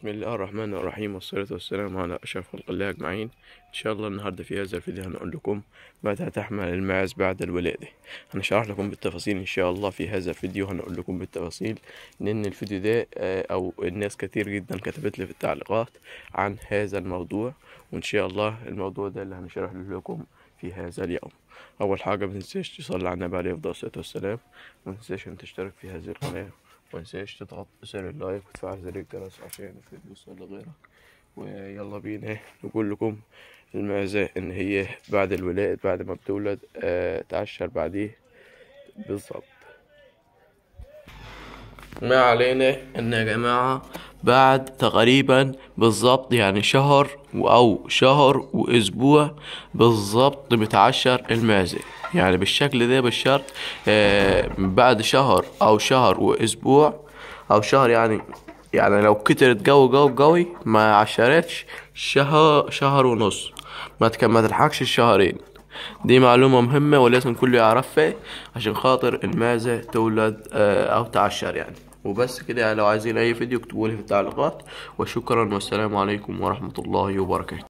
بسم الله الرحمن الرحيم والصلاة والسلام على أشرف خلق الله أجمعين إن شاء الله النهاردة في هذا الفيديو هنقول لكم متى تحمل المعز بعد الولادة هنشرح لكم بالتفاصيل إن شاء الله في هذا الفيديو هنقول لكم بالتفاصيل لأن الفيديو ده آه، أو الناس كتير جدا كتبت لي في التعليقات عن هذا الموضوع وإن شاء الله الموضوع ده اللي هنشرح لكم في هذا اليوم أول حاجة متنساش تصلي على النبي عليه الصلاة والسلام ومتنساش أن تشترك في هذه القناة متنساش تضغط زر اللايك وتفعل زر الجرس عشان الفيديو يوصل لغيرك ويلا بينا نقول لكم المعزة ان هي بعد الولادة بعد ما بتولد آه، تعشر بعديه بالظبط ما علينا ان يا جماعة بعد تقريبا بالظبط يعني شهر او شهر واسبوع بالظبط متعشر المازي يعني بالشكل ده بالشرط آه بعد شهر او شهر واسبوع او شهر يعني يعني لو كترت جو جو قوي ما عشرتش شهر شهر ونص ما تكمل الحكش الشهرين دي معلومة مهمة ولازم كل يعرفها عشان خاطر المعزة تولد آه، أو تعشر يعني وبس كده يعني لو عايزين أي فيديو اكتبولي في التعليقات وشكرا والسلام عليكم ورحمة الله وبركاته